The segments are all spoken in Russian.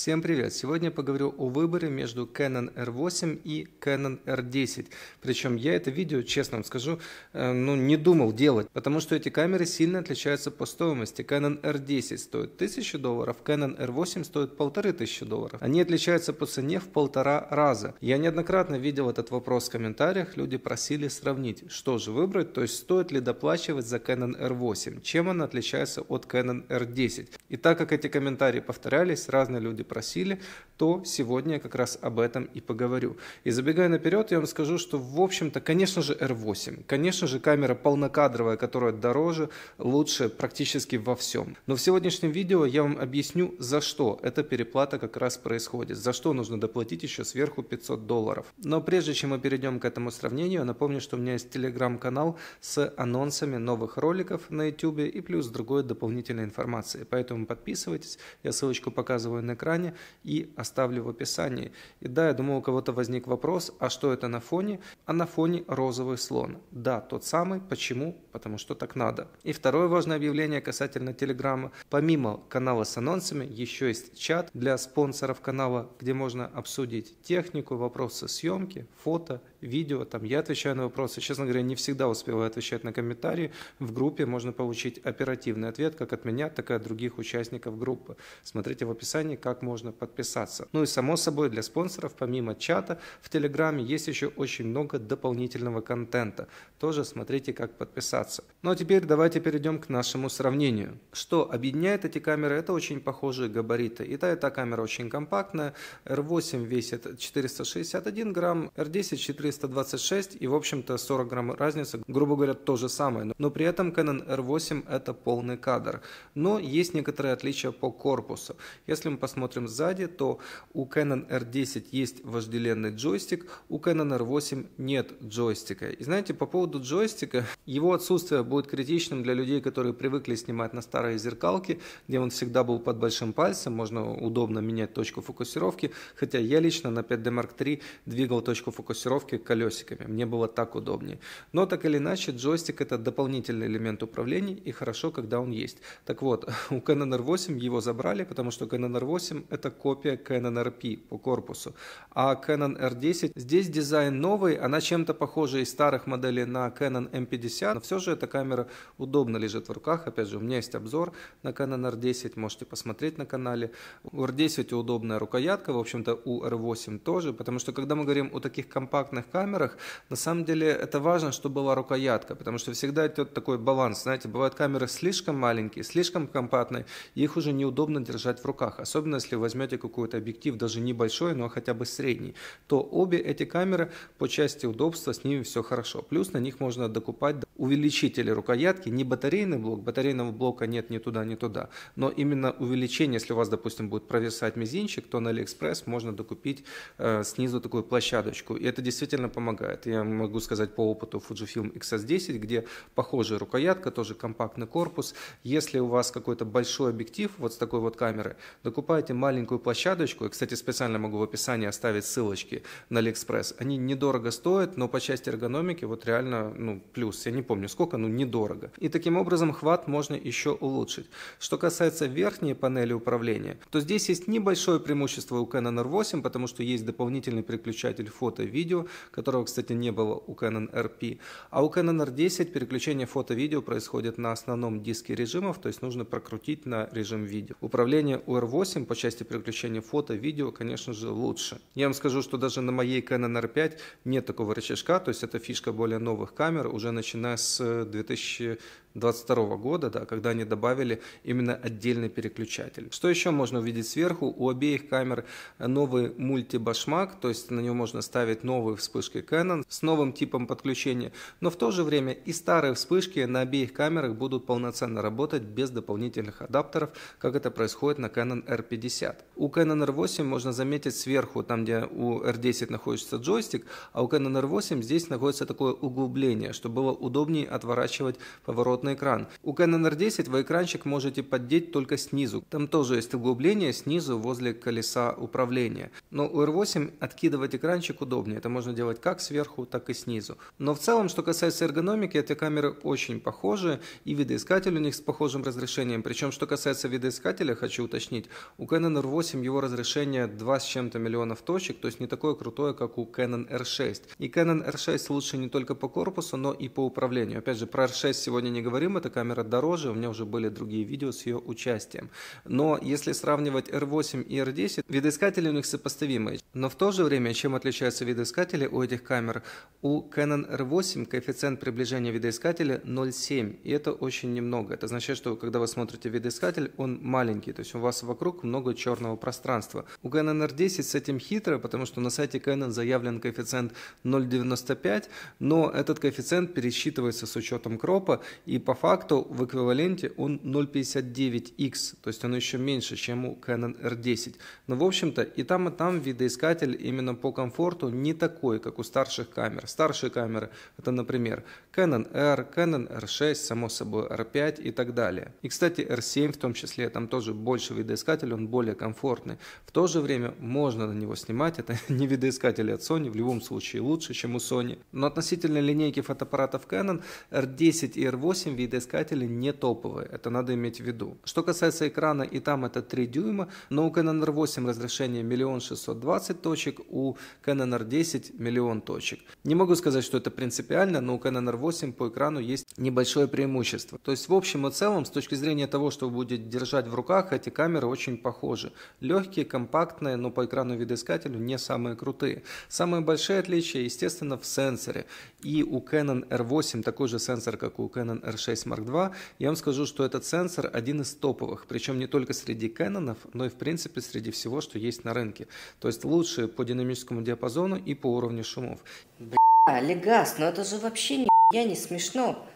Всем привет! Сегодня поговорю о выборе между Canon R8 и Canon R10. Причем я это видео, честно вам скажу, э, ну не думал делать, потому что эти камеры сильно отличаются по стоимости. Canon R10 стоит 1000 долларов, Canon R8 стоит 1500 долларов. Они отличаются по цене в полтора раза. Я неоднократно видел этот вопрос в комментариях, люди просили сравнить, что же выбрать, то есть стоит ли доплачивать за Canon R8, чем она отличается от Canon R10. И так как эти комментарии повторялись, разные люди просили, то сегодня я как раз об этом и поговорю. И забегая наперед, я вам скажу, что в общем-то, конечно же, R8, конечно же, камера полнокадровая, которая дороже, лучше практически во всем. Но в сегодняшнем видео я вам объясню, за что эта переплата как раз происходит, за что нужно доплатить еще сверху 500 долларов. Но прежде чем мы перейдем к этому сравнению, напомню, что у меня есть телеграм-канал с анонсами новых роликов на YouTube и плюс другой дополнительной информации. Поэтому подписывайтесь, я ссылочку показываю на экран экране и оставлю в описании. И да, я думаю, у кого-то возник вопрос, а что это на фоне? А на фоне розовый слон. Да, тот самый. Почему? Потому что так надо. И второе важное объявление касательно Телеграма. Помимо канала с анонсами, еще есть чат для спонсоров канала, где можно обсудить технику, вопросы съемки, фото, видео. Там я отвечаю на вопросы. Честно говоря, не всегда успеваю отвечать на комментарии. В группе можно получить оперативный ответ как от меня, так и от других участников группы. Смотрите в описании, как можно подписаться. Ну и само собой для спонсоров, помимо чата, в Телеграме есть еще очень много дополнительного контента. Тоже смотрите, как подписаться. Ну а теперь давайте перейдем к нашему сравнению. Что объединяет эти камеры? Это очень похожие габариты. И та, и та камера очень компактная. R8 весит 461 грамм, R10 426 и в общем-то 40 грамм разница, грубо говоря, то же самое. Но при этом Canon R8 это полный кадр. Но есть некоторые отличия по корпусу. Если мы посмотрим посмотрим сзади, то у Canon R10 есть вожделенный джойстик, у Canon R8 нет джойстика. И знаете, по поводу джойстика, его отсутствие будет критичным для людей, которые привыкли снимать на старые зеркалки, где он всегда был под большим пальцем, можно удобно менять точку фокусировки, хотя я лично на 5D Mark III двигал точку фокусировки колесиками, мне было так удобнее. Но так или иначе, джойстик это дополнительный элемент управления и хорошо, когда он есть. Так вот, у Canon R8 его забрали, потому что Canon R8 это копия Canon RP по корпусу, а Canon R10 здесь дизайн новый, она чем-то похожа из старых моделей на Canon M50, но все же эта камера удобно лежит в руках, опять же у меня есть обзор на Canon R10, можете посмотреть на канале. У R10 удобная рукоятка, в общем-то у R8 тоже, потому что когда мы говорим о таких компактных камерах, на самом деле это важно, чтобы была рукоятка, потому что всегда идет такой баланс, знаете, бывают камеры слишком маленькие, слишком компактные, их уже неудобно держать в руках, особенно если если возьмете какой-то объектив, даже небольшой, но хотя бы средний, то обе эти камеры по части удобства с ними все хорошо. Плюс на них можно докупать увеличители рукоятки, не батарейный блок, батарейного блока нет ни туда, ни туда, но именно увеличение, если у вас, допустим, будет провисать мизинчик, то на AliExpress можно докупить э, снизу такую площадочку, и это действительно помогает. Я могу сказать по опыту Fujifilm XS10, где похожая рукоятка, тоже компактный корпус. Если у вас какой-то большой объектив вот с такой вот камерой, докупайте маленькую площадочку, и, кстати, специально могу в описании оставить ссылочки на Алиэкспресс, они недорого стоят, но по части эргономики вот реально ну, плюс, я не помню сколько, но недорого. И таким образом хват можно еще улучшить. Что касается верхней панели управления, то здесь есть небольшое преимущество у Canon R8, потому что есть дополнительный переключатель фото-видео, которого, кстати, не было у Canon RP. А у Canon R10 переключение фото-видео происходит на основном диске режимов, то есть нужно прокрутить на режим видео. Управление у R8 по части части переключения фото, видео, конечно же, лучше. Я вам скажу, что даже на моей Canon R5 нет такого рычажка, то есть это фишка более новых камер, уже начиная с 2000 э, 2022 года, да, когда они добавили именно отдельный переключатель. Что еще можно увидеть сверху? У обеих камер новый мультибашмак, то есть на него можно ставить новые вспышки Canon с новым типом подключения, но в то же время и старые вспышки на обеих камерах будут полноценно работать без дополнительных адаптеров, как это происходит на Canon R50. У Canon R8 можно заметить сверху, там где у R10 находится джойстик, а у Canon R8 здесь находится такое углубление, чтобы было удобнее отворачивать поворот плотный экран. У Canon R10 вы экранчик можете поддеть только снизу. Там тоже есть углубление снизу возле колеса управления. Но у R8 откидывать экранчик удобнее. Это можно делать как сверху, так и снизу. Но в целом, что касается эргономики, эти камеры очень похожи. И видоискатель у них с похожим разрешением. Причем, что касается видоискателя, хочу уточнить. У Canon R8 его разрешение 2 с чем-то миллионов точек. То есть не такое крутое, как у Canon R6. И Canon R6 лучше не только по корпусу, но и по управлению. Опять же, про R6 сегодня не говорю говорим, эта камера дороже, у меня уже были другие видео с ее участием. Но если сравнивать R8 и R10, видоискатели у них сопоставимые. Но в то же время, чем отличаются видоискатели у этих камер? У Canon R8 коэффициент приближения видоискателя 0,7, и это очень немного. Это означает, что когда вы смотрите видоискатель, он маленький, то есть у вас вокруг много черного пространства. У Canon R10 с этим хитро, потому что на сайте Canon заявлен коэффициент 0,95, но этот коэффициент пересчитывается с учетом кропа, и по факту в эквиваленте он 0.59x, то есть он еще меньше, чем у Canon R10. Но в общем-то и там, и там видоискатель именно по комфорту не такой, как у старших камер. Старшие камеры это, например, Canon R, Canon R6, само собой R5 и так далее. И, кстати, R7 в том числе, там тоже больше видоискатель, он более комфортный. В то же время можно на него снимать, это не видоискатель от Sony, в любом случае лучше, чем у Sony. Но относительно линейки фотоаппаратов Canon R10 и R8 8 видоискателей не топовые, это надо иметь в виду. Что касается экрана, и там это 3 дюйма, но у Canon R8 разрешение 1 620 точек, у Canon R10 миллион точек. Не могу сказать, что это принципиально, но у Canon R8 по экрану есть небольшое преимущество. То есть в общем и целом, с точки зрения того, что вы будете держать в руках, эти камеры очень похожи. Легкие, компактные, но по экрану видоискателю не самые крутые. Самые большие отличия, естественно, в сенсоре. И у Canon R8 такой же сенсор, как у Canon R6, 6 Mark II, я вам скажу, что этот сенсор один из топовых, причем не только среди Canon, но и в принципе среди всего, что есть на рынке. То есть лучшие по динамическому диапазону и по уровню шумов. Бля, Легас, ну это же вообще ни я не смешно.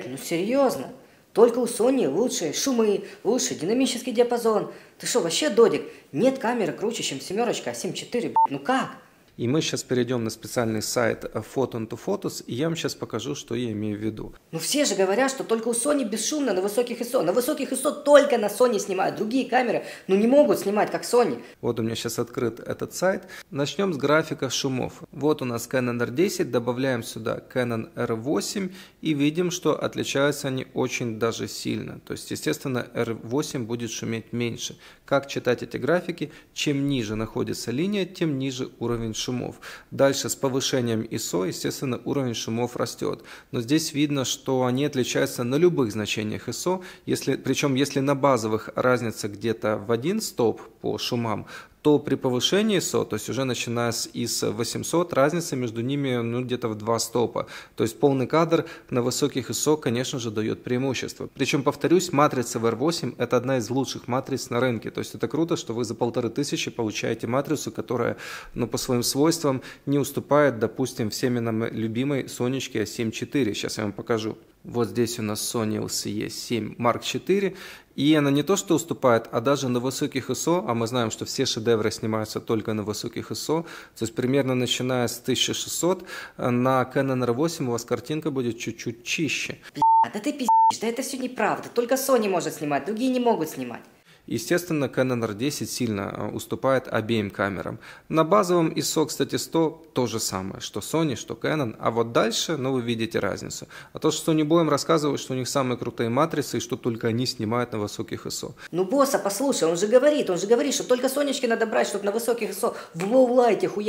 Бля, ну серьезно. Только у Sony лучшие шумы, лучший динамический диапазон. Ты что, вообще додик? Нет камеры круче, чем семерочка, а 7.4, блядь. Ну как? И мы сейчас перейдем на специальный сайт Photon to Photos, и я вам сейчас покажу, что я имею в виду. Ну все же говорят, что только у Sony бесшумно на высоких ISO. На высоких ISO только на Sony снимают. Другие камеры, ну не могут снимать, как Sony. Вот у меня сейчас открыт этот сайт. Начнем с графика шумов. Вот у нас Canon R10, добавляем сюда Canon R8 и видим, что отличаются они очень даже сильно. То есть, естественно, R8 будет шуметь меньше. Как читать эти графики? Чем ниже находится линия, тем ниже уровень шума шумов. Дальше с повышением ISO, естественно, уровень шумов растет. Но здесь видно, что они отличаются на любых значениях ISO. Если, причем, если на базовых разница где-то в один стоп по шумам, то при повышении ISO, то есть уже начиная с IS 800, разница между ними ну, где-то в два стопа. То есть полный кадр на высоких ISO, конечно же, дает преимущество. Причем, повторюсь, матрица vr – это одна из лучших матриц на рынке. То есть это круто, что вы за полторы тысячи получаете матрицу, которая ну, по своим свойствам не уступает, допустим, всеми нам любимой Сонечке A7 IV. Сейчас я вам покажу. Вот здесь у нас Sony LCE 7 Mark IV. И она не то что уступает, а даже на высоких ISO, а мы знаем, что все шедевры снимаются только на высоких ISO, то есть примерно начиная с 1600, э, на Canon R8 у вас картинка будет чуть-чуть чище. Пи***, да ты пиздишь, да это все неправда, только Sony может снимать, другие не могут снимать. Естественно, Canon R10 сильно а, уступает обеим камерам. На базовом ISO, кстати, 100 то же самое, что Sony, что Canon, а вот дальше, ну, вы видите разницу. А то, что Sony Boeing рассказывает, что у них самые крутые матрицы, и что только они снимают на высоких ISO. Ну, босса, послушай, он же говорит, он же говорит, что только Сонечки надо брать, чтобы на высоких ISO в лоу-лайте хуя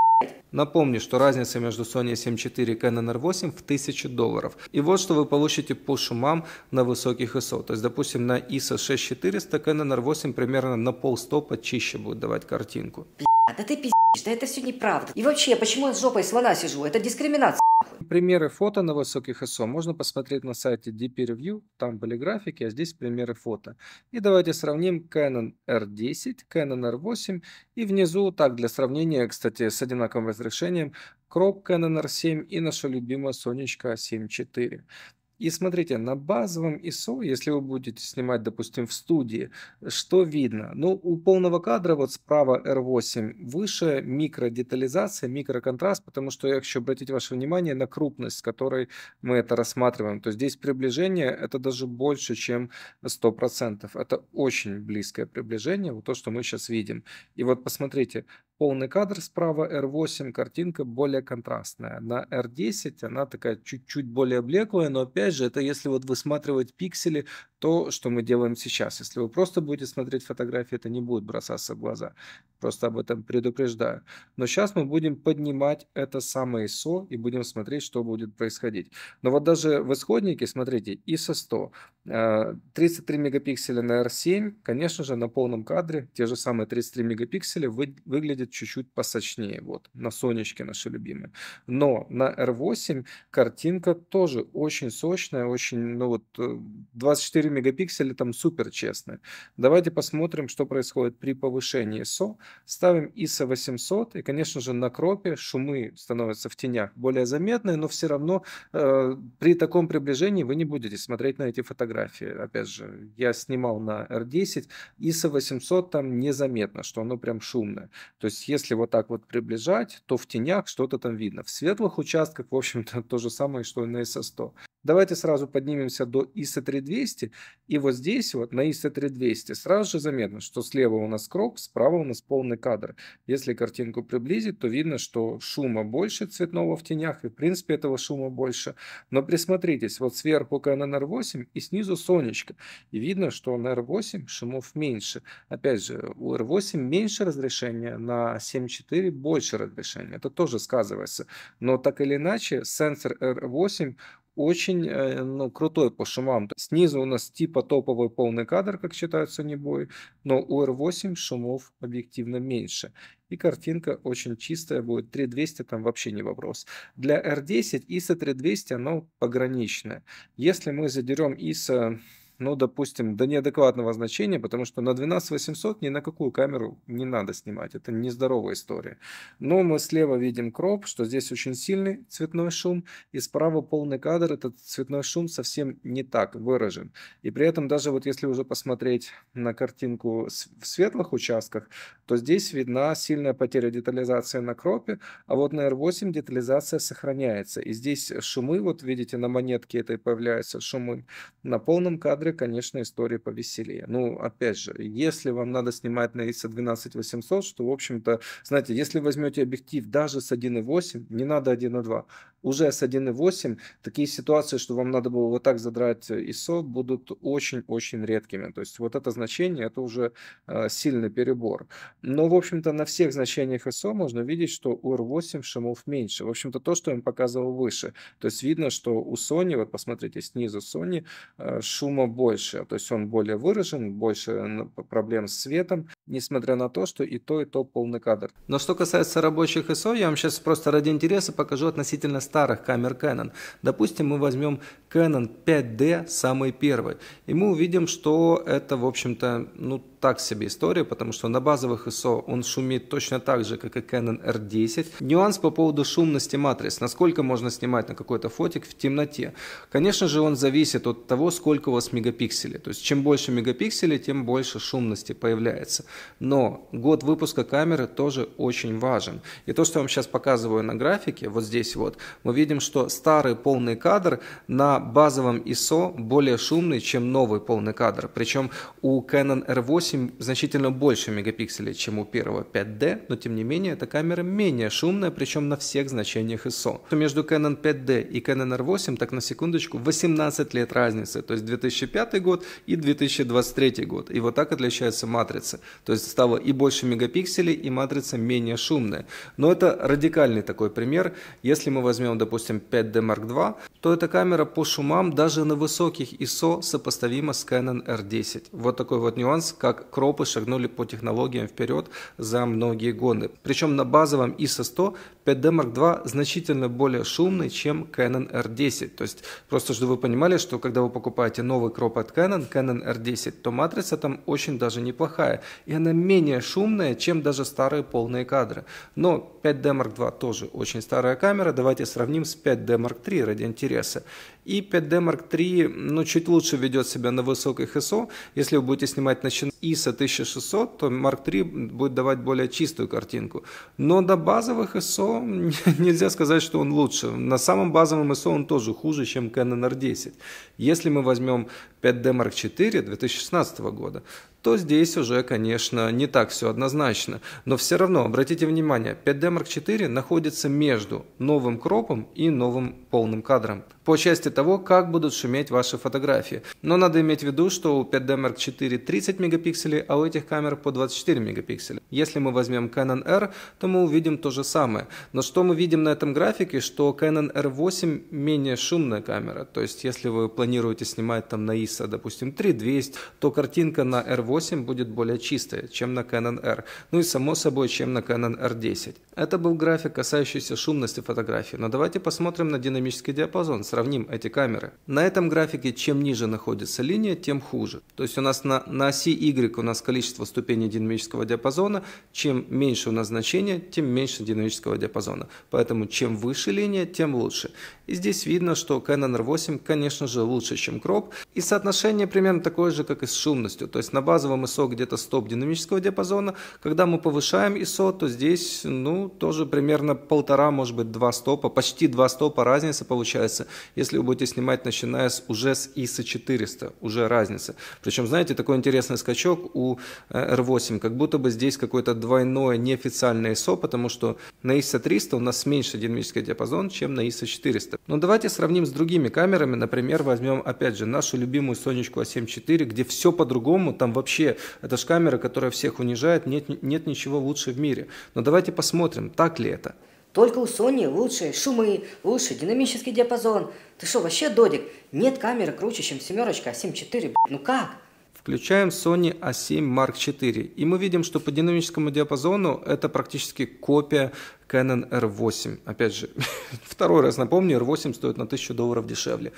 Напомню, что разница между Sony SM4 и Canon R8 в 1000 долларов. И вот что вы получите по шумам на высоких ISO. То есть, допустим, на ISO 6400 Canon R8 примерно на полстопа чище будет давать картинку. да ты пи***. Да это все неправда. И вообще, почему я с жопой слона сижу? Это дискриминация. Примеры фото на высоких ISO можно посмотреть на сайте DP Review, там были графики, а здесь примеры фото. И давайте сравним Canon R10, Canon R8 и внизу, так для сравнения, кстати, с одинаковым разрешением, Crop Canon R7 и наша любимая 7 IV. И смотрите, на базовом ISO, если вы будете снимать, допустим, в студии, что видно? Ну, у полного кадра, вот справа R8, выше микродетализация, микроконтраст, потому что я хочу обратить ваше внимание на крупность, с которой мы это рассматриваем. То есть здесь приближение это даже больше, чем 100%. Это очень близкое приближение, вот то, что мы сейчас видим. И вот посмотрите, полный кадр справа, R8 картинка более контрастная. На R10 она такая чуть-чуть более блеклая, но опять же, это если вот высматривать пиксели то, что мы делаем сейчас. Если вы просто будете смотреть фотографии, это не будет бросаться в глаза. Просто об этом предупреждаю. Но сейчас мы будем поднимать это самое ISO и будем смотреть, что будет происходить. Но вот даже в исходнике, смотрите, ISO 100, 33 мегапикселя на R7, конечно же, на полном кадре те же самые 33 мегапикселя вы, выглядят чуть-чуть посочнее, вот, на Сонечке наши любимые. Но на R8 картинка тоже очень сочная, очень, ну вот, 24 э, 4 мегапикселя там супер честны. Давайте посмотрим, что происходит при повышении ISO. Ставим ISO 800, и, конечно же, на кропе шумы становятся в тенях более заметные, но все равно э, при таком приближении вы не будете смотреть на эти фотографии. Опять же, я снимал на R10, ISO 800 там незаметно, что оно прям шумное. То есть, если вот так вот приближать, то в тенях что-то там видно. В светлых участках, в общем-то, то же самое, что и на ISO 100. Давайте сразу поднимемся до ISO 3200, и вот здесь вот на ISO 3200 сразу же заметно, что слева у нас крок, справа у нас полный кадр. Если картинку приблизить, то видно, что шума больше цветного в тенях, и в принципе этого шума больше. Но присмотритесь, вот сверху Canon R8 и снизу Сонечка, и видно, что на R8 шумов меньше. Опять же, у R8 меньше разрешения, на 7.4 больше разрешения, это тоже сказывается. Но так или иначе, сенсор R8 очень э, ну, крутой по шумам. Снизу у нас типа топовый полный кадр, как не бой но у R8 шумов объективно меньше. И картинка очень чистая будет. 3200 там вообще не вопрос. Для R10 ISO 3200 оно пограничное. Если мы задерем ISO ну, допустим, до неадекватного значения, потому что на 12800 ни на какую камеру не надо снимать, это нездоровая история. Но мы слева видим кроп, что здесь очень сильный цветной шум, и справа полный кадр, этот цветной шум совсем не так выражен. И при этом даже вот если уже посмотреть на картинку в светлых участках, то здесь видна сильная потеря детализации на кропе, а вот на R8 детализация сохраняется. И здесь шумы, вот видите, на монетке этой появляются шумы, на полном кадре Моторе, конечно, история повеселее. Ну, опять же, если вам надо снимать на ISO 12800, что, в общем-то, знаете, если возьмете объектив даже с 1.8, не надо 1.2, уже с 1.8 такие ситуации, что вам надо было вот так задрать ISO, будут очень-очень редкими. То есть вот это значение, это уже э, сильный перебор. Но, в общем-то, на всех значениях ISO можно видеть, что у R8 шумов меньше. В общем-то, то, что я им показывал выше. То есть видно, что у Sony, вот посмотрите, снизу Sony э, шума больше, то есть он более выражен, больше проблем с светом, несмотря на то, что и то, и то полный кадр. Но что касается рабочих ISO, я вам сейчас просто ради интереса покажу относительно старых камер Canon. Допустим, мы возьмем Canon 5D, самый первый, и мы увидим, что это, в общем-то, ну, так себе история, потому что на базовых ISO он шумит точно так же, как и Canon R10. Нюанс по поводу шумности матриц, насколько можно снимать на какой-то фотик в темноте. Конечно же, он зависит от того, сколько у вас мегапикселей. То есть, чем больше мегапикселей, тем больше шумности появляется. Но год выпуска камеры тоже очень важен. И то, что я вам сейчас показываю на графике, вот здесь вот, мы видим, что старый полный кадр на базовом ISO более шумный, чем новый полный кадр. Причем у Canon R8 8 значительно больше мегапикселей, чем у первого 5D, но тем не менее эта камера менее шумная, причем на всех значениях ISO. между Canon 5D и Canon R8, так на секундочку, 18 лет разницы, то есть 2005 год и 2023 год. И вот так отличаются матрицы. То есть стало и больше мегапикселей, и матрица менее шумная. Но это радикальный такой пример. Если мы возьмем, допустим, 5D Mark II, то эта камера по шумам даже на высоких ISO сопоставима с Canon R10. Вот такой вот нюанс, как кропы шагнули по технологиям вперед за многие годы. Причем на базовом ISO 100 5D Mark II значительно более шумный, чем Canon R10. То есть просто, чтобы вы понимали, что когда вы покупаете новый кроп от Canon, Canon R10, то матрица там очень даже неплохая. И она менее шумная, чем даже старые полные кадры. Но 5D Mark II тоже очень старая камера. Давайте сравним с 5D Mark III ради интереса. И 5D Mark III, ну, чуть лучше ведет себя на высоких ISO. Если вы будете снимать начиная ISO 1600, то Mark III будет давать более чистую картинку. Но до базовых ISO нельзя сказать, что он лучше. На самом базовом ISO он тоже хуже, чем Canon R10. Если мы возьмем 5D Mark IV 2016 года, то здесь уже, конечно, не так все однозначно. Но все равно, обратите внимание, 5D Mark IV находится между новым кропом и новым полным кадром. По части того, как будут шуметь ваши фотографии. Но надо иметь в виду, что у 5D Mark IV 30 мегапикселей, а у этих камер по 24 мегапикселя. Если мы возьмем Canon R, то мы увидим то же самое. Но что мы видим на этом графике, что Canon R8 менее шумная камера. То есть, если вы планируете снимать там на ISO, допустим, 3200, то картинка на R8 8 будет более чистая, чем на Canon R, ну и само собой, чем на Canon R10. Это был график, касающийся шумности фотографии, но давайте посмотрим на динамический диапазон, сравним эти камеры. На этом графике чем ниже находится линия, тем хуже. То есть у нас на, на оси Y у нас количество ступеней динамического диапазона, чем меньше у нас значение, тем меньше динамического диапазона. Поэтому чем выше линия, тем лучше. И здесь видно, что Canon R8, конечно же, лучше, чем Crop, И соотношение примерно такое же, как и с шумностью. То есть на базе базовым ISO где-то стоп динамического диапазона. Когда мы повышаем ISO, то здесь ну, тоже примерно полтора, может быть, два стопа, почти два стопа разница получается, если вы будете снимать, начиная с, уже с ISO 400, уже разница. Причем, знаете, такой интересный скачок у R8, э, как будто бы здесь какое-то двойное неофициальное ISO, потому что на ISO 300 у нас меньше динамический диапазон, чем на ISO 400. Но давайте сравним с другими камерами, например, возьмем, опять же, нашу любимую Сонечку А7 IV, где все по-другому, там вообще вообще, это же камера, которая всех унижает, нет, нет ничего лучше в мире. Но давайте посмотрим, так ли это. Только у Sony лучшие шумы, лучше динамический диапазон. Ты что, вообще додик? Нет камеры круче, чем семерочка, а 7 7.4, ну как? Включаем Sony A7 Mark IV, и мы видим, что по динамическому диапазону это практически копия Canon R8. Опять же, второй раз напомню, R8 стоит на 1000 долларов дешевле.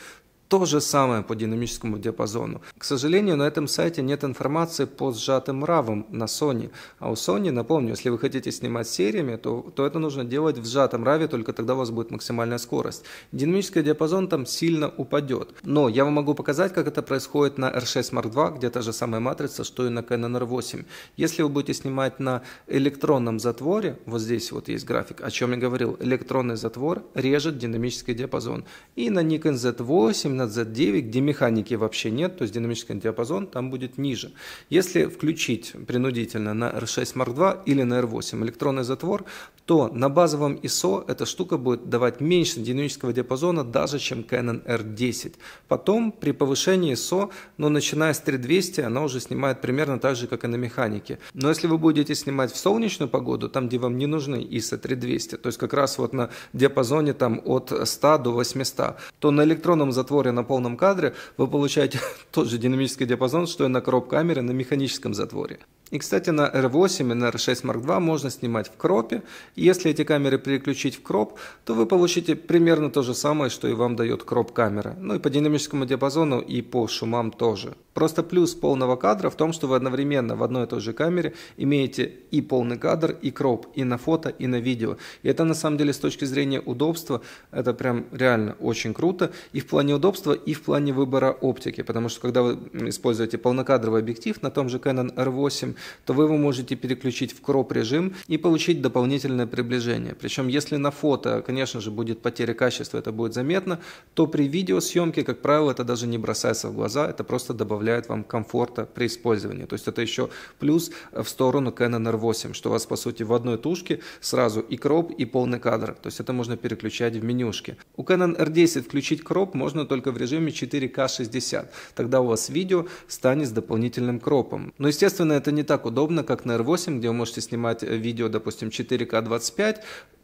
То же самое по динамическому диапазону. К сожалению, на этом сайте нет информации по сжатым равам на Sony. А у Sony, напомню, если вы хотите снимать сериями, то, то это нужно делать в сжатом раве, только тогда у вас будет максимальная скорость. Динамический диапазон там сильно упадет. Но я вам могу показать, как это происходит на R6 Mark II, где та же самая матрица, что и на Canon R8. Если вы будете снимать на электронном затворе, вот здесь вот есть график, о чем я говорил, электронный затвор режет динамический диапазон. И на Nikon Z8, Z9, где механики вообще нет, то есть динамический диапазон там будет ниже. Если включить принудительно на R6 Mark II или на R8 электронный затвор, то на базовом ISO эта штука будет давать меньше динамического диапазона даже, чем Canon R10. Потом при повышении ISO, но ну, начиная с 3200, она уже снимает примерно так же, как и на механике. Но если вы будете снимать в солнечную погоду, там, где вам не нужны ISO 3200, то есть как раз вот на диапазоне там от 100 до 800, то на электронном затворе камеры на полном кадре, вы получаете тот же динамический диапазон, что и на кроп камеры на механическом затворе. И, кстати, на R8 и на R6 Mark II можно снимать в кропе. И если эти камеры переключить в кроп, то вы получите примерно то же самое, что и вам дает кроп-камера. Ну и по динамическому диапазону, и по шумам тоже. Просто плюс полного кадра в том, что вы одновременно в одной и той же камере имеете и полный кадр, и кроп, и на фото, и на видео. И это на самом деле с точки зрения удобства, это прям реально очень круто. И в плане удобства, и в плане выбора оптики. Потому что когда вы используете полнокадровый объектив на том же Canon R8, то вы его можете переключить в кроп режим и получить дополнительное приближение. Причем если на фото, конечно же, будет потеря качества, это будет заметно, то при видеосъемке, как правило, это даже не бросается в глаза, это просто добавляет вам комфорта при использовании. То есть это еще плюс в сторону Canon R8, что у вас по сути в одной тушке сразу и кроп, и полный кадр. То есть это можно переключать в менюшке. У Canon R10 включить кроп можно только в режиме 4 k 60. Тогда у вас видео станет с дополнительным кропом. Но естественно это не так удобно, как на R8, где вы можете снимать э, видео, допустим, 4К 25,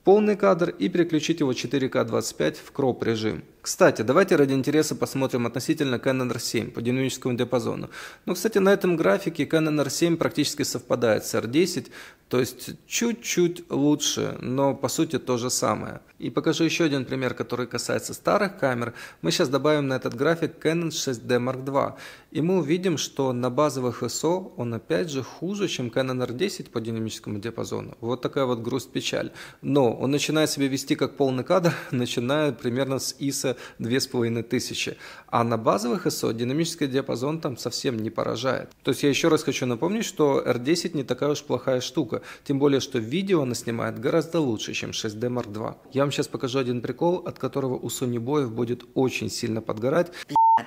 полный кадр и переключить его 4К 25 в кроп режим. Кстати, давайте ради интереса посмотрим относительно Canon R7 по динамическому диапазону. Но, ну, кстати, на этом графике Canon R7 практически совпадает с R10, то есть чуть-чуть лучше, но по сути то же самое. И покажу еще один пример, который касается старых камер. Мы сейчас добавим на этот график Canon 6D Mark II, и мы увидим, что на базовых ISO он опять же хуже, чем Canon R10 по динамическому диапазону. Вот такая вот грусть печаль. Но он начинает себя вести как полный кадр, начиная примерно с ISO 2500. А на базовых ISO динамический диапазон там совсем не поражает. То есть я еще раз хочу напомнить, что R10 не такая уж плохая штука. Тем более, что видео она снимает гораздо лучше, чем 6D Mark II. Я вам сейчас покажу один прикол, от которого у Sony Боев будет очень сильно подгорать.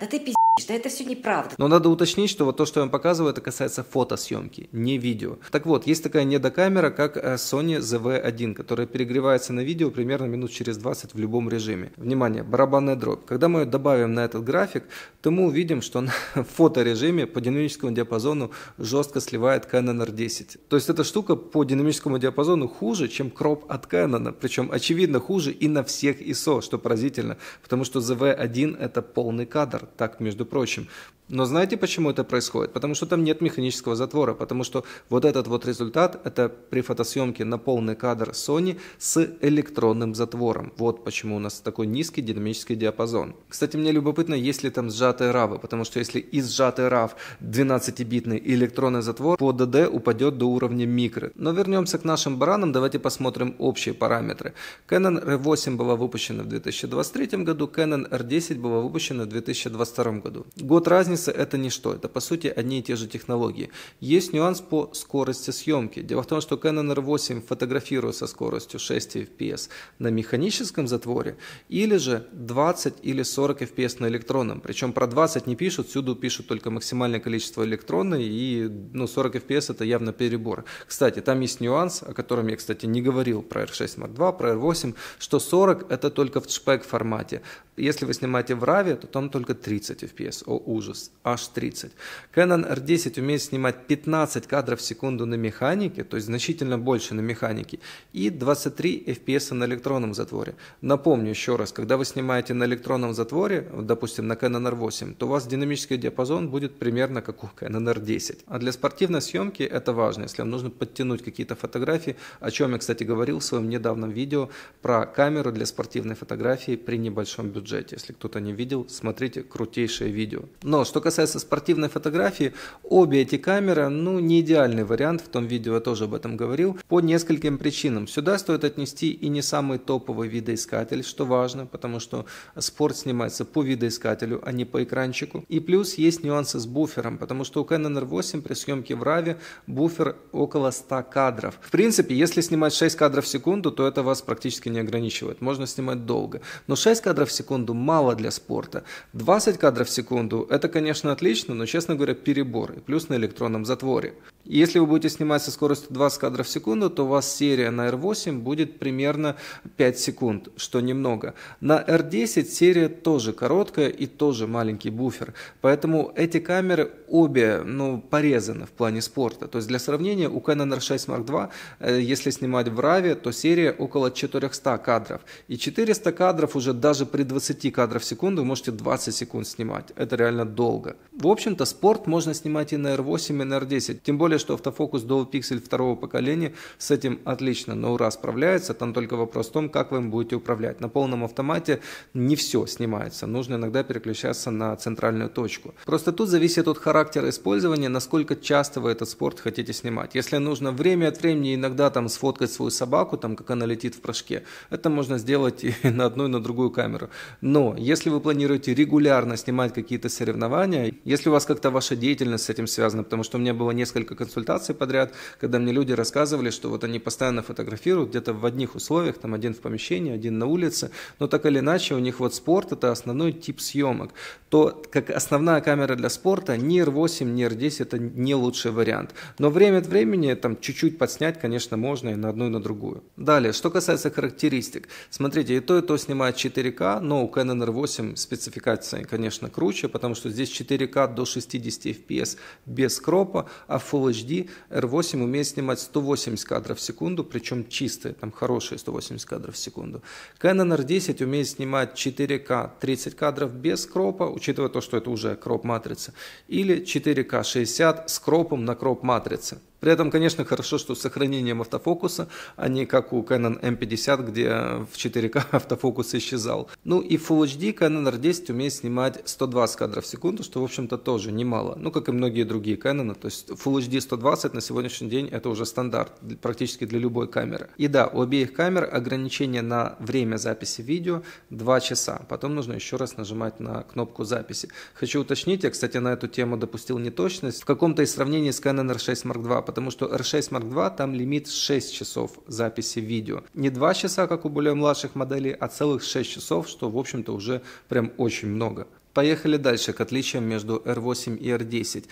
Да ты пиздец, да это все неправда. Но надо уточнить, что вот то, что я вам показываю, это касается фотосъемки, не видео. Так вот, есть такая недокамера, как э, Sony ZV-1, которая перегревается на видео примерно минут через 20 в любом режиме. Внимание, барабанная дробь. Когда мы ее добавим на этот график, то мы увидим, что на фоторежиме по динамическому диапазону жестко сливает Canon R10. То есть эта штука по динамическому диапазону хуже, чем кроп от Canon, причем очевидно хуже и на всех ISO, что поразительно, потому что ZV-1 это полный кадр, так между прочим. Но знаете, почему это происходит? Потому что там нет механического затвора, потому что вот этот вот результат, это при фотосъемке на полный кадр Sony с электронным затвором. Вот почему у нас такой низкий динамический диапазон. Кстати, мне любопытно, есть ли там сжатые равы, потому что если и сжатый рав 12-битный электронный затвор, по DD упадет до уровня микры. Но вернемся к нашим баранам, давайте посмотрим общие параметры. Canon R8 была выпущена в 2023 году, Canon R10 была выпущена в 2022 году. Год разницы Секвенсы это не что, это по сути одни и те же технологии. Есть нюанс по скорости съемки. Дело в том, что Canon R8 фотографирует со скоростью 6 FPS на механическом затворе или же 20 или 40 FPS на электронном. Причем про 20 не пишут, всюду пишут только максимальное количество электрона и ну, 40 FPS это явно перебор. Кстати, там есть нюанс, о котором я, кстати, не говорил про R6 Mark II, про R8, что 40 это только в JPEG формате. Если вы снимаете в RAW, то там только 30 FPS. О, ужас. H30. Canon R10 умеет снимать 15 кадров в секунду на механике, то есть значительно больше на механике, и 23 FPS на электронном затворе. Напомню еще раз, когда вы снимаете на электронном затворе, допустим на Canon R8, то у вас динамический диапазон будет примерно как у Canon R10. А для спортивной съемки это важно, если вам нужно подтянуть какие-то фотографии, о чем я, кстати, говорил в своем недавнем видео про камеру для спортивной фотографии при небольшом бюджете. Если кто-то не видел, смотрите крутейшее видео. Но что касается спортивной фотографии, обе эти камеры, ну, не идеальный вариант, в том видео я тоже об этом говорил, по нескольким причинам. Сюда стоит отнести и не самый топовый видоискатель, что важно, потому что спорт снимается по видоискателю, а не по экранчику. И плюс есть нюансы с буфером, потому что у Canon R8 при съемке в RAW буфер около 100 кадров. В принципе, если снимать 6 кадров в секунду, то это вас практически не ограничивает, можно снимать долго. Но 6 кадров в секунду мало для спорта. 20 кадров в секунду – это, конечно, конечно, отлично, но, честно говоря, перебор, и плюс на электронном затворе. Если вы будете снимать со скоростью 20 кадров в секунду, то у вас серия на R8 будет примерно 5 секунд, что немного. На R10 серия тоже короткая и тоже маленький буфер. Поэтому эти камеры обе ну, порезаны в плане спорта. То есть для сравнения, у Canon R6 Mark II, э, если снимать в RAW, то серия около 400 кадров. И 400 кадров уже даже при 20 кадров в секунду вы можете 20 секунд снимать. Это реально долго. В общем-то, спорт можно снимать и на R8, и на R10. Тем более более, что автофокус Dual Pixel второго поколения с этим отлично на ура справляется. Там только вопрос в том, как вы им будете управлять. На полном автомате не все снимается. Нужно иногда переключаться на центральную точку. Просто тут зависит от характера использования, насколько часто вы этот спорт хотите снимать. Если нужно время от времени иногда там сфоткать свою собаку, там как она летит в прыжке, это можно сделать и на одну, и на другую камеру. Но если вы планируете регулярно снимать какие-то соревнования, если у вас как-то ваша деятельность с этим связана, потому что у меня было несколько консультаций подряд, когда мне люди рассказывали, что вот они постоянно фотографируют где-то в одних условиях, там один в помещении, один на улице, но так или иначе у них вот спорт – это основной тип съемок, то как основная камера для спорта NIR 8, NIR 10 – это не лучший вариант. Но время от времени там чуть-чуть подснять, конечно, можно и на одну, и на другую. Далее, что касается характеристик. Смотрите, и то, и то снимает 4К, но у Canon R8 спецификация, конечно, круче, потому что здесь 4К до 60 FPS без кропа, а Full Full HD R8 умеет снимать 180 кадров в секунду, причем чистые, там хорошие 180 кадров в секунду. Canon R10 умеет снимать 4К 30 кадров без кропа, учитывая то, что это уже кроп-матрица, или 4К 60 с кропом на кроп-матрице. При этом, конечно, хорошо, что с сохранением автофокуса, а не как у Canon M50, где в 4К автофокус исчезал. Ну и Full HD Canon R10 умеет снимать 120 кадров в секунду, что, в общем-то, тоже немало. Ну, как и многие другие Canon. То есть Full HD 120 на сегодняшний день это уже стандарт практически для любой камеры. И да, у обеих камер ограничение на время записи видео 2 часа. Потом нужно еще раз нажимать на кнопку записи. Хочу уточнить, я, кстати, на эту тему допустил неточность. В каком-то из сравнений с Canon R6 Mark II потому что R6 Mark II там лимит 6 часов записи видео. Не 2 часа, как у более младших моделей, а целых 6 часов, что, в общем-то, уже прям очень много. Поехали дальше к отличиям между R8 и R10.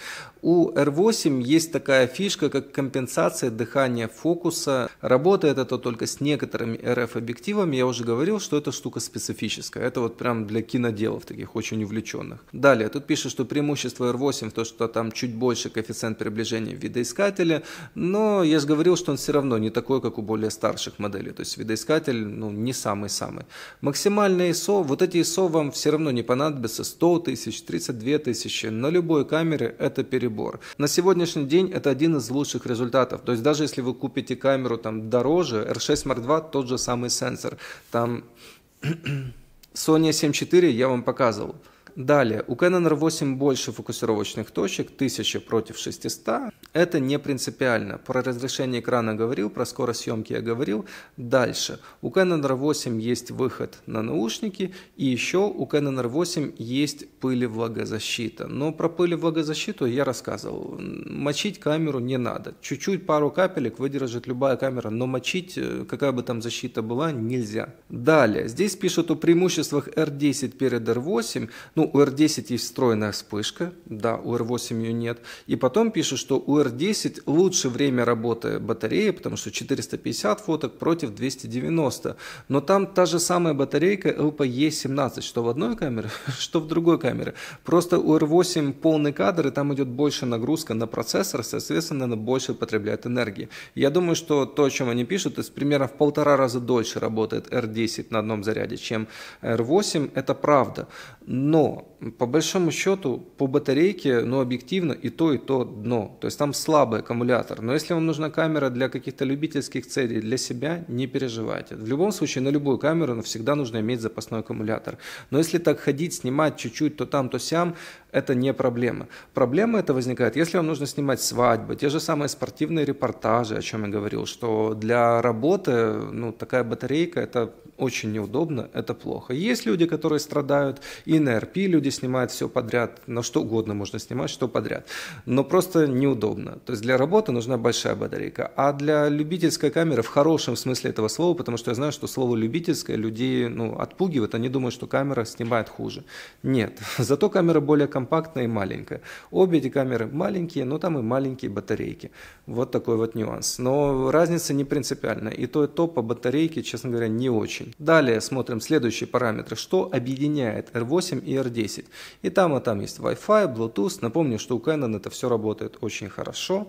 У R8 есть такая фишка, как компенсация дыхания фокуса. Работает это только с некоторыми RF-объективами. Я уже говорил, что эта штука специфическая. Это вот прям для киноделов таких очень увлеченных. Далее, тут пишет, что преимущество R8 в том, что там чуть больше коэффициент приближения видоискателя. но я же говорил, что он все равно не такой, как у более старших моделей. То есть видоискатель ну, не самый-самый. Максимальное ISO, вот эти ISO вам все равно не понадобятся, 100 тысяч, 32 тысячи. На любой камере это перебор. На сегодняшний день это один из лучших результатов. То есть даже если вы купите камеру там дороже, R6 Mark II тот же самый сенсор. Там Sony 7 IV я вам показывал. Далее, у Canon R8 больше фокусировочных точек, 1000 против 600. Это не принципиально. Про разрешение экрана говорил, про скорость съемки я говорил. Дальше, у Canon R8 есть выход на наушники, и еще у Canon R8 есть пылевлагозащита. Но про пылевлагозащиту я рассказывал. Мочить камеру не надо. Чуть-чуть пару капелек выдержит любая камера, но мочить, э, какая бы там защита была, нельзя. Далее, здесь пишут о преимуществах R10 перед R8. Ну, ну, у R10 есть встроенная вспышка, да, у R8 ее нет. И потом пишут, что у R10 лучше время работы батареи, потому что 450 фоток против 290. Но там та же самая батарейка LPE17, что в одной камере, что в другой камере. Просто у R8 полный кадр, и там идет больше нагрузка на процессор, соответственно, она больше потребляет энергии. Я думаю, что то, о чем они пишут, то есть примерно в полтора раза дольше работает R10 на одном заряде, чем R8, это правда. Но cool. по большому счету по батарейке, ну объективно и то, и то дно. То есть там слабый аккумулятор. Но если вам нужна камера для каких-то любительских целей, для себя, не переживайте. В любом случае на любую камеру всегда нужно иметь запасной аккумулятор. Но если так ходить, снимать чуть-чуть то там, то сям, это не проблема. Проблема это возникает, если вам нужно снимать свадьбы, те же самые спортивные репортажи, о чем я говорил, что для работы ну, такая батарейка это очень неудобно, это плохо. Есть люди, которые страдают, и на РП люди люди снимают все подряд, на что угодно можно снимать, что подряд. Но просто неудобно. То есть для работы нужна большая батарейка. А для любительской камеры в хорошем смысле этого слова, потому что я знаю, что слово любительское людей ну, отпугивает, они думают, что камера снимает хуже. Нет, зато камера более компактная и маленькая. Обе эти камеры маленькие, но там и маленькие батарейки. Вот такой вот нюанс. Но разница не принципиальная. И то, и то по батарейке, честно говоря, не очень. Далее смотрим следующие параметры. Что объединяет R8 и R10? висит. И там, и там есть Wi-Fi, Bluetooth. Напомню, что у Canon это все работает очень хорошо.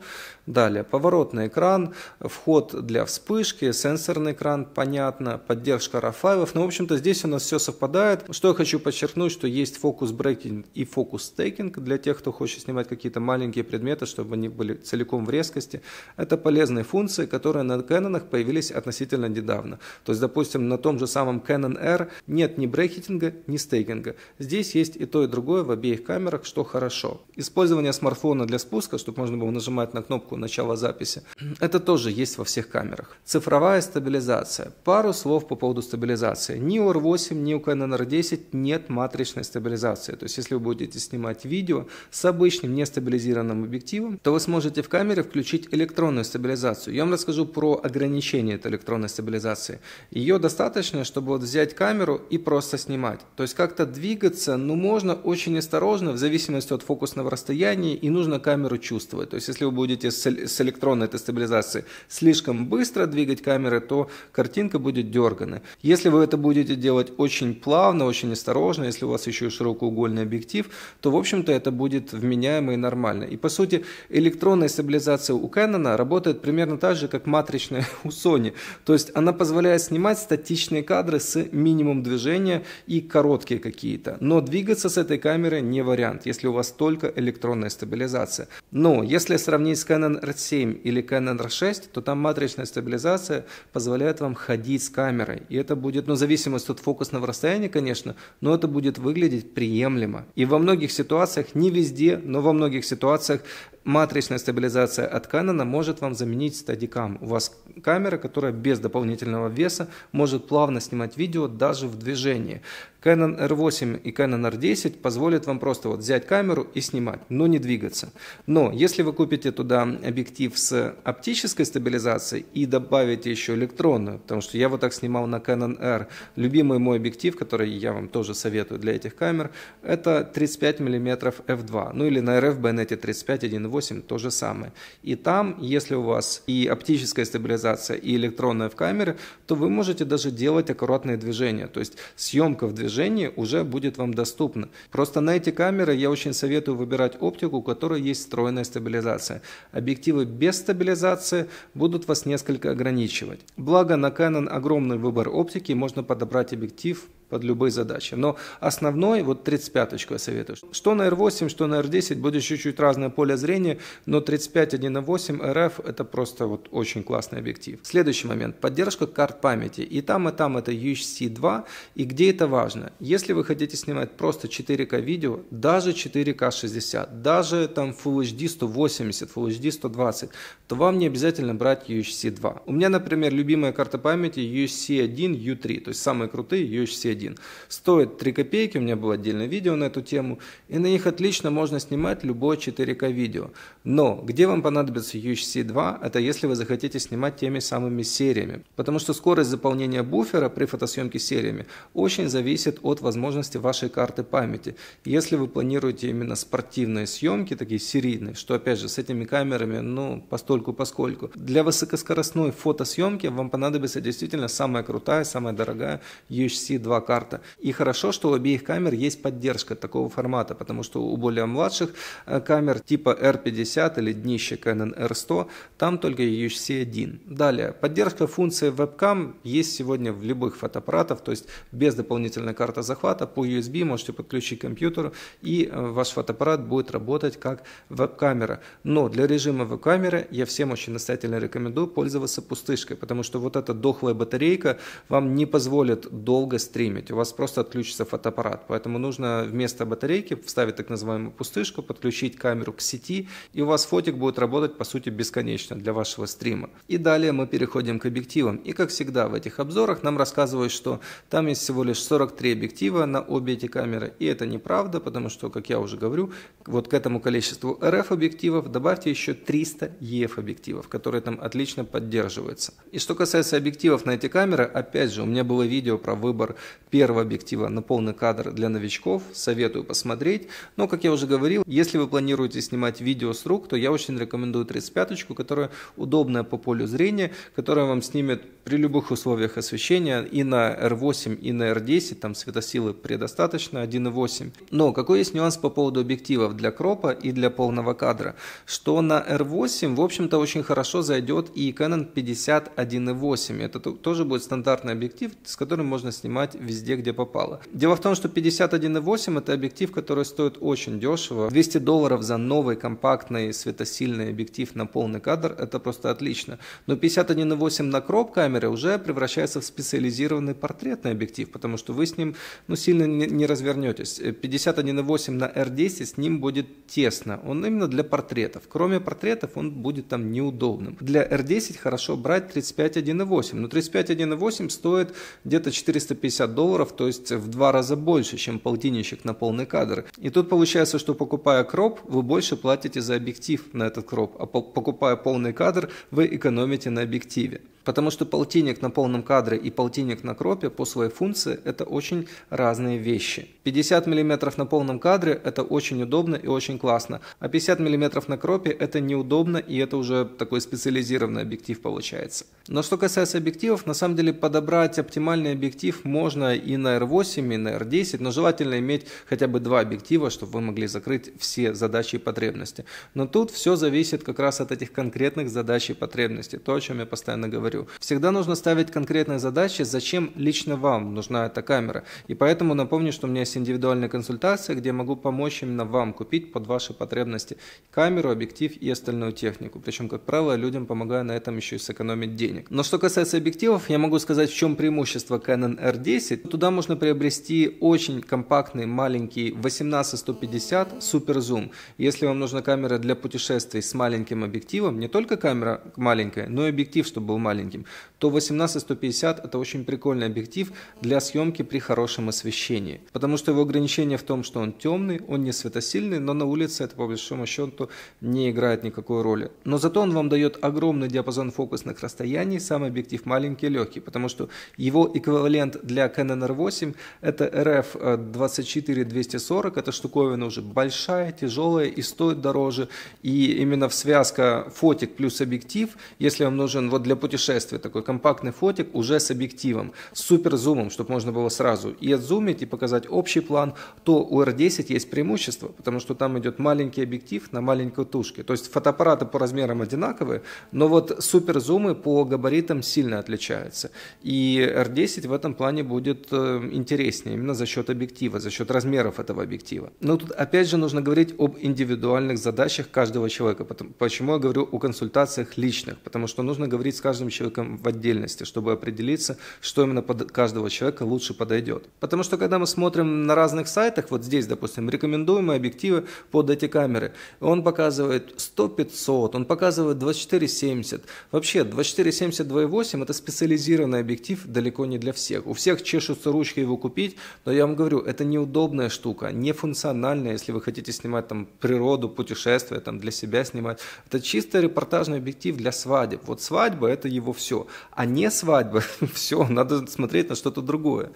Далее, поворотный экран, вход для вспышки, сенсорный экран, понятно, поддержка RAW файлов. Ну, в общем-то, здесь у нас все совпадает. Что я хочу подчеркнуть, что есть фокус брекинг и фокус стейкинг для тех, кто хочет снимать какие-то маленькие предметы, чтобы они были целиком в резкости. Это полезные функции, которые на Canon появились относительно недавно. То есть, допустим, на том же самом Canon R нет ни брекетинга, ни стейкинга. Здесь есть и то, и другое в обеих камерах, что хорошо. Использование смартфона для спуска, чтобы можно было нажимать на кнопку начала записи, это тоже есть во всех камерах. Цифровая стабилизация. Пару слов по поводу стабилизации. Ни у R8, ни у Canon R10 нет матричной стабилизации. То есть, если вы будете снимать видео с обычным нестабилизированным объективом, то вы сможете в камере включить электронную стабилизацию. Я вам расскажу про ограничения этой электронной стабилизации. Ее достаточно, чтобы вот взять камеру и просто снимать. То есть, как-то двигаться, ну, можно очень осторожно, в зависимости от фокусного расстояния, и нужно камеру чувствовать. То есть, если вы будете с электронной этой стабилизацией слишком быстро двигать камеры, то картинка будет дергана. Если вы это будете делать очень плавно, очень осторожно, если у вас еще и широкоугольный объектив, то, в общем-то, это будет вменяемо и нормально. И, по сути, электронная стабилизация у Canon работает примерно так же, как матричная у Sony. То есть, она позволяет снимать статичные кадры с минимум движения и короткие какие-то. Но двигаться Двигаться с этой камеры не вариант, если у вас только электронная стабилизация. Но если сравнить с Canon R7 или Canon R6, то там матричная стабилизация позволяет вам ходить с камерой. И это будет, ну, зависимость от фокусного расстояния, конечно, но это будет выглядеть приемлемо. И во многих ситуациях, не везде, но во многих ситуациях матричная стабилизация от Canon может вам заменить стадикам. У вас камера, которая без дополнительного веса может плавно снимать видео даже в движении. Canon R8 и Canon R10 позволят вам просто вот взять камеру и снимать, но не двигаться. Но если вы купите туда объектив с оптической стабилизацией и добавите еще электронную, потому что я вот так снимал на Canon R, любимый мой объектив, который я вам тоже советую для этих камер, это 35 мм f2, ну или на RF Benete 35 1.8 1.8 то же самое. И там, если у вас и оптическая стабилизация, и электронная в камере, то вы можете даже делать аккуратные движения. То есть съемка в движении уже будет вам доступна. Просто на эти камеры я очень советую выбирать оптику, у которой есть встроенная стабилизация. Объективы без стабилизации будут вас несколько ограничивать. Благо на Canon огромный выбор оптики, можно подобрать объектив под любые задачи. Но основной, вот 35-очку я советую. Что на R8, что на R10, будет чуть-чуть разное поле зрения, направлении, но 35.1 на 8 RF это просто вот очень классный объектив. Следующий момент, поддержка карт памяти. И там, и там это UHC-2, и где это важно? Если вы хотите снимать просто 4К видео, даже 4К 60, даже там Full HD 180, Full HD 120, то вам не обязательно брать UHC-2. У меня, например, любимая карта памяти UHC-1, U3, то есть самые крутые UHC-1. Стоит 3 копейки, у меня было отдельное видео на эту тему, и на них отлично можно снимать любое 4К видео. Но где вам понадобится UHC-2, это если вы захотите снимать теми самыми сериями. Потому что скорость заполнения буфера при фотосъемке сериями очень зависит от возможности вашей карты памяти. Если вы планируете именно спортивные съемки, такие серийные, что опять же с этими камерами, ну, постольку поскольку. Для высокоскоростной фотосъемки вам понадобится действительно самая крутая, самая дорогая UHC-2 карта. И хорошо, что у обеих камер есть поддержка такого формата, потому что у более младших э, камер типа r 50 или днище Canon R100, там только UHC-1. Далее, поддержка функции Webcam есть сегодня в любых фотоаппаратах, то есть без дополнительной карты захвата, по USB можете подключить компьютер и э, ваш фотоаппарат будет работать как веб-камера. Но для режима веб-камеры я всем очень настоятельно рекомендую пользоваться пустышкой, потому что вот эта дохлая батарейка вам не позволит долго стримить, у вас просто отключится фотоаппарат, поэтому нужно вместо батарейки вставить так называемую пустышку, подключить камеру к сети и у вас фотик будет работать по сути бесконечно для вашего стрима. И далее мы переходим к объективам. И как всегда в этих обзорах нам рассказывают, что там есть всего лишь 43 объектива на обе эти камеры. И это неправда, потому что, как я уже говорю, вот к этому количеству RF объективов добавьте еще 300 EF объективов, которые там отлично поддерживаются. И что касается объективов на эти камеры, опять же, у меня было видео про выбор первого объектива на полный кадр для новичков, советую посмотреть. Но, как я уже говорил, если вы планируете снимать видео видео с рук, то я очень рекомендую 35-ку, которая удобная по полю зрения, которая вам снимет при любых условиях освещения и на R8, и на R10, там светосилы предостаточно, 1.8. Но какой есть нюанс по поводу объективов для кропа и для полного кадра? Что на R8, в общем-то, очень хорошо зайдет и Canon 51.8. Это тоже будет стандартный объектив, с которым можно снимать везде, где попало. Дело в том, что 51.8 это объектив, который стоит очень дешево. 200 долларов за новый компакт компактный светосильный объектив на полный кадр, это просто отлично. Но 51 на 8 на кроп камеры уже превращается в специализированный портретный объектив, потому что вы с ним ну, сильно не, не развернетесь. 51 э, на 8 на R10 с ним будет тесно. Он именно для портретов. Кроме портретов он будет там неудобным. Для R10 хорошо брать 35 1.8, но 35 1.8 стоит где-то 450 долларов, то есть в два раза больше, чем полтинничек на полный кадр. И тут получается, что покупая кроп, вы больше платите платите за объектив на этот кроп, а покупая полный кадр, вы экономите на объективе. Потому что полтинник на полном кадре и полтинник на кропе по своей функции – это очень разные вещи. 50 мм на полном кадре – это очень удобно и очень классно, а 50 мм на кропе – это неудобно и это уже такой специализированный объектив получается. Но что касается объективов, на самом деле подобрать оптимальный объектив можно и на R8, и на R10, но желательно иметь хотя бы два объектива, чтобы вы могли закрыть все задачи и потребности. Но тут все зависит как раз от этих конкретных задач и потребностей, то, о чем я постоянно говорю говорю. Всегда нужно ставить конкретные задачи, зачем лично вам нужна эта камера. И поэтому напомню, что у меня есть индивидуальная консультация, где я могу помочь именно вам купить под ваши потребности камеру, объектив и остальную технику. Причем, как правило, людям помогаю на этом еще и сэкономить денег. Но что касается объективов, я могу сказать, в чем преимущество Canon R10. Туда можно приобрести очень компактный маленький 18-150 супер зум. Если вам нужна камера для путешествий с маленьким объективом, не только камера маленькая, но и объектив, чтобы был маленький маленьким, то 18-150 это очень прикольный объектив для съемки при хорошем освещении. Потому что его ограничение в том, что он темный, он не светосильный, но на улице это по большому счету не играет никакой роли. Но зато он вам дает огромный диапазон фокусных расстояний, сам объектив маленький и легкий, потому что его эквивалент для Canon R8 это RF 24240, это штуковина уже большая, тяжелая и стоит дороже. И именно в связка фотик плюс объектив, если вам нужен вот для путешествия путешествие, такой компактный фотик уже с объективом, с суперзумом, чтобы можно было сразу и отзумить, и показать общий план, то у R10 есть преимущество, потому что там идет маленький объектив на маленькой тушке. То есть фотоаппараты по размерам одинаковые, но вот суперзумы по габаритам сильно отличаются. И R10 в этом плане будет э, интереснее именно за счет объектива, за счет размеров этого объектива. Но тут опять же нужно говорить об индивидуальных задачах каждого человека. Почему я говорю о консультациях личных? Потому что нужно говорить с каждым человеком человеком в отдельности, чтобы определиться, что именно под каждого человека лучше подойдет. Потому что когда мы смотрим на разных сайтах, вот здесь, допустим, рекомендуемые объективы под эти камеры, он показывает 100-500, он показывает 24-70. Вообще 24-70, 2.8 это специализированный объектив далеко не для всех. У всех чешутся ручки его купить, но я вам говорю, это неудобная штука, не функциональная, если вы хотите снимать там природу, путешествия, там для себя снимать. Это чисто репортажный объектив для свадеб. Вот свадьба это его свадьбу, все. А не свадьба, все, надо смотреть на что-то другое.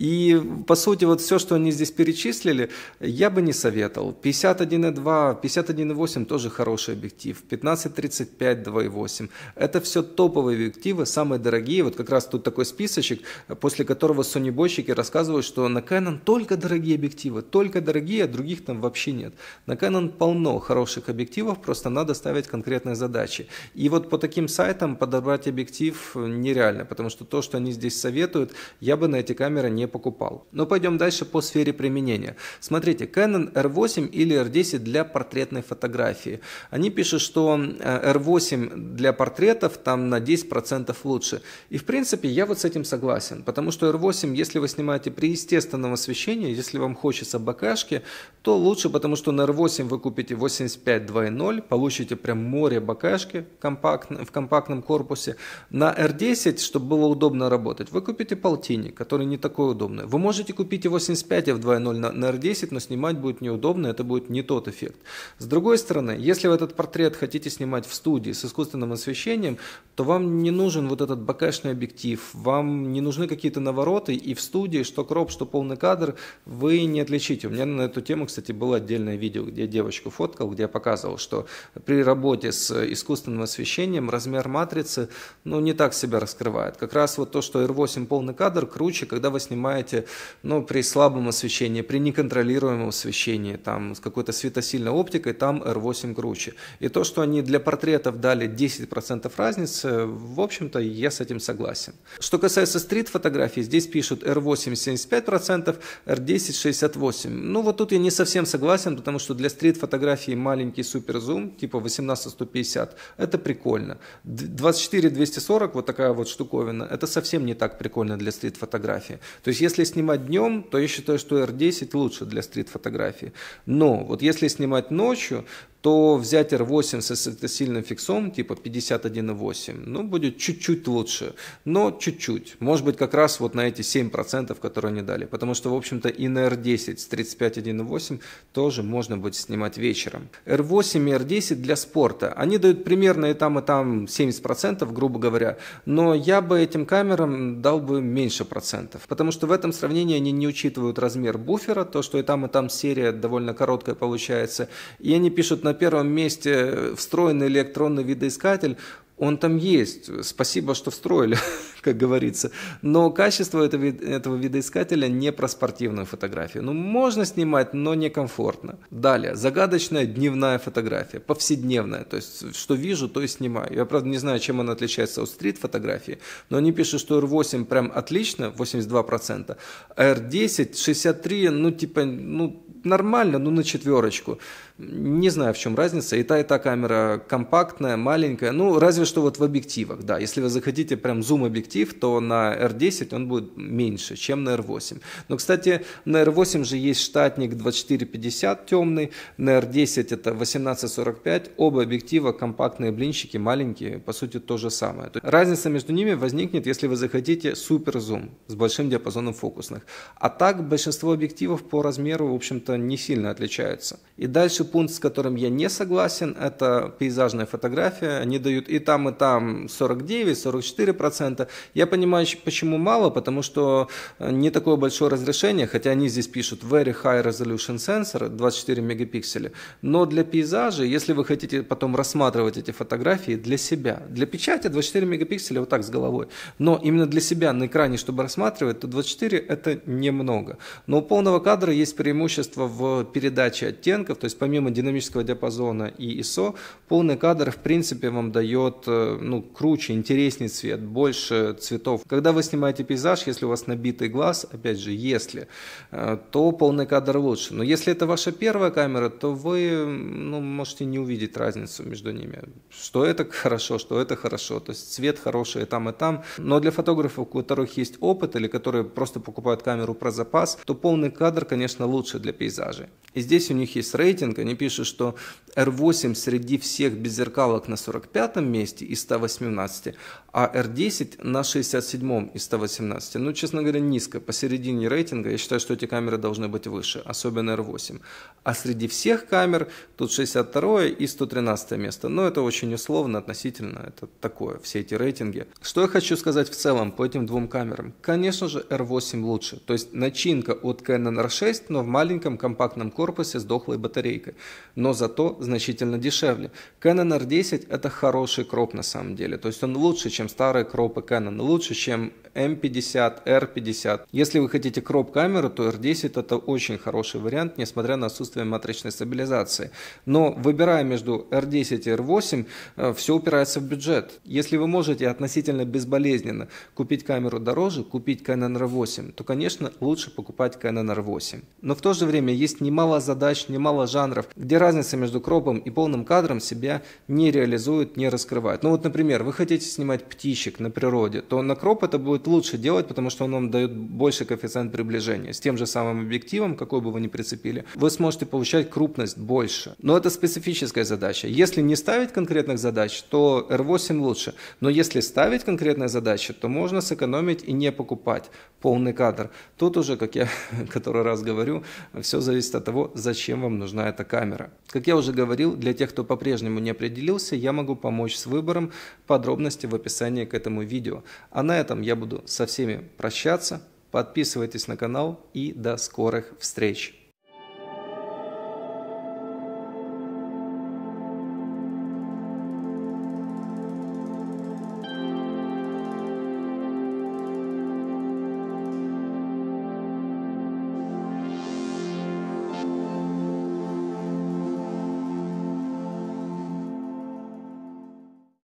И, по сути, вот все, что они здесь перечислили, я бы не советовал. 51.2, 51.8 тоже хороший объектив, 15.35, 2.8. Это все топовые объективы, самые дорогие. Вот как раз тут такой списочек, после которого сонебойщики рассказывают, что на Canon только дорогие объективы, только дорогие, а других там вообще нет. На Canon полно хороших объективов, просто надо ставить конкретные задачи. И вот по таким сайтам подобрать объективы объектив э, нереально, потому что то, что они здесь советуют, я бы на эти камеры не покупал. Но пойдем дальше по сфере применения. Смотрите, Canon R8 или R10 для портретной фотографии. Они пишут, что э, R8 для портретов там на 10% лучше. И в принципе я вот с этим согласен, потому что R8, если вы снимаете при естественном освещении, если вам хочется бакашки, то лучше, потому что на R8 вы купите 85 2.0, получите прям море бакашки компактно, в компактном корпусе, на R10, чтобы было удобно работать, вы купите полтинник, который не такой удобный. Вы можете купить и 85 f 2.0 на, R10, но снимать будет неудобно, это будет не тот эффект. С другой стороны, если вы этот портрет хотите снимать в студии с искусственным освещением, то вам не нужен вот этот бокашный объектив, вам не нужны какие-то навороты, и в студии, что кроп, что полный кадр, вы не отличите. У меня на эту тему, кстати, было отдельное видео, где я девочку фоткал, где я показывал, что при работе с искусственным освещением размер матрицы ну, не так себя раскрывает. Как раз вот то, что R8 полный кадр круче, когда вы снимаете, ну, при слабом освещении, при неконтролируемом освещении, там, с какой-то светосильной оптикой, там R8 круче. И то, что они для портретов дали 10% разницы, в общем-то, я с этим согласен. Что касается стрит фотографии, здесь пишут R8 75%, R10 68%. Ну, вот тут я не совсем согласен, потому что для стрит-фотографии маленький суперзум, типа 18-150 это прикольно. 24 240, вот такая вот штуковина, это совсем не так прикольно для стрит-фотографии. То есть, если снимать днем, то я считаю, что R10 лучше для стрит-фотографии. Но вот если снимать ночью, то взять R8 с сильным фиксом, типа 51,8, ну, будет чуть-чуть лучше, но чуть-чуть. Может быть, как раз вот на эти 7%, которые они дали. Потому что, в общем-то, и на R10 с 35,1,8 тоже можно будет снимать вечером. R8 и R10 для спорта. Они дают примерно и там, и там 70%, грубо грубо говоря. Но я бы этим камерам дал бы меньше процентов, потому что в этом сравнении они не учитывают размер буфера, то, что и там, и там серия довольно короткая получается. И они пишут на первом месте встроенный электронный видоискатель, он там есть. Спасибо, что встроили, как говорится. Но качество этого, этого видоискателя не про спортивную фотографию. Ну, можно снимать, но некомфортно. Далее. Загадочная дневная фотография. Повседневная. То есть, что вижу, то и снимаю. Я, правда, не знаю, чем она отличается от стрит-фотографии. Но они пишут, что R8 прям отлично, 82%. А R10, 63, ну, типа, ну, нормально, ну, на четверочку. Не знаю, в чем разница. И та, и та камера компактная, маленькая. Ну, разве что вот в объективах, да. Если вы захотите прям зум-объектив, то на R10 он будет меньше, чем на R8. Но, кстати, на R8 же есть штатник 2450 темный, на R10 это 1845. Оба объектива компактные блинчики, маленькие, по сути, то же самое. То разница между ними возникнет, если вы захотите супер-зум с большим диапазоном фокусных. А так большинство объективов по размеру, в общем-то, не сильно отличаются. И дальше пункт, с которым я не согласен, это пейзажная фотография. Они дают и там, и там 49-44%. Я понимаю, почему мало, потому что э, не такое большое разрешение, хотя они здесь пишут very high resolution sensor, 24 мегапикселя. Но для пейзажа, если вы хотите потом рассматривать эти фотографии для себя, для печати 24 мегапикселя вот так с головой, но именно для себя на экране, чтобы рассматривать, то 24 это немного. Но у полного кадра есть преимущество в передаче оттенков, то есть помимо помимо динамического диапазона и ISO, полный кадр, в принципе, вам дает э, ну, круче, интереснее цвет, больше цветов. Когда вы снимаете пейзаж, если у вас набитый глаз, опять же, если, э, то полный кадр лучше. Но если это ваша первая камера, то вы ну, можете не увидеть разницу между ними. Что это хорошо, что это хорошо. То есть цвет хороший и там, и там. Но для фотографов, у которых есть опыт или которые просто покупают камеру про запас, то полный кадр, конечно, лучше для пейзажей. И здесь у них есть рейтинг, они пишут, что R8 среди всех беззеркалок на 45-м месте из 118, а R10 на 67-м из 118. Ну, честно говоря, низко, посередине рейтинга. Я считаю, что эти камеры должны быть выше, особенно R8. А среди всех камер тут 62 и 113 место. Но это очень условно относительно, это такое, все эти рейтинги. Что я хочу сказать в целом по этим двум камерам? Конечно же, R8 лучше. То есть начинка от Canon R6, но в маленьком компактном корпусе с дохлой батарейкой но зато значительно дешевле. Canon R10 это хороший кроп на самом деле, то есть он лучше, чем старые кропы Canon, лучше, чем M50, R50. Если вы хотите кроп-камеру, то R10 это очень хороший вариант, несмотря на отсутствие матричной стабилизации. Но выбирая между R10 и R8, э, все упирается в бюджет. Если вы можете относительно безболезненно купить камеру дороже, купить Canon R8, то, конечно, лучше покупать Canon R8. Но в то же время есть немало задач, немало жанров, где разница между кропом и полным кадром себя не реализует, не раскрывает. Ну вот, например, вы хотите снимать птичек на природе, то на кроп это будет лучше делать, потому что он вам дает больше коэффициент приближения. С тем же самым объективом, какой бы вы ни прицепили, вы сможете получать крупность больше. Но это специфическая задача. Если не ставить конкретных задач, то R8 лучше. Но если ставить конкретные задачи, то можно сэкономить и не покупать полный кадр. Тут уже, как я который раз говорю, все зависит от того, зачем вам нужна эта камера. Как я уже говорил, для тех, кто по-прежнему не определился, я могу помочь с выбором, подробности в описании к этому видео. А на этом я буду со всеми прощаться, подписывайтесь на канал и до скорых встреч!